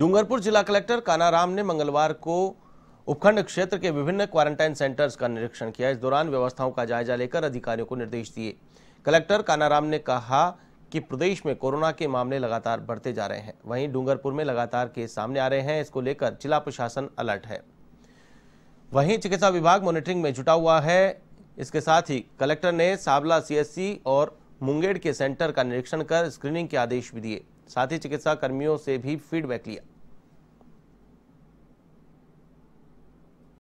डूंगरपुर जिला कलेक्टर कानाराम ने मंगलवार को उपखंड क्षेत्र के विभिन्न क्वारंटाइन सेंटर्स का निरीक्षण किया इस दौरान व्यवस्थाओं का जायजा लेकर अधिकारियों को निर्देश दिए कलेक्टर कानाराम ने कहा कि प्रदेश में कोरोना के मामले लगातार बढ़ते जा रहे हैं वहीं डूंगरपुर में लगातार केस सामने आ रहे हैं इसको लेकर जिला प्रशासन अलर्ट है वहीं चिकित्सा विभाग मॉनिटरिंग में जुटा हुआ है इसके साथ ही कलेक्टर ने साबला सीएससी और मुंगेर के सेंटर का निरीक्षण कर स्क्रीनिंग के आदेश भी दिए साथ ही चिकित्सा कर्मियों से भी फीडबैक लिया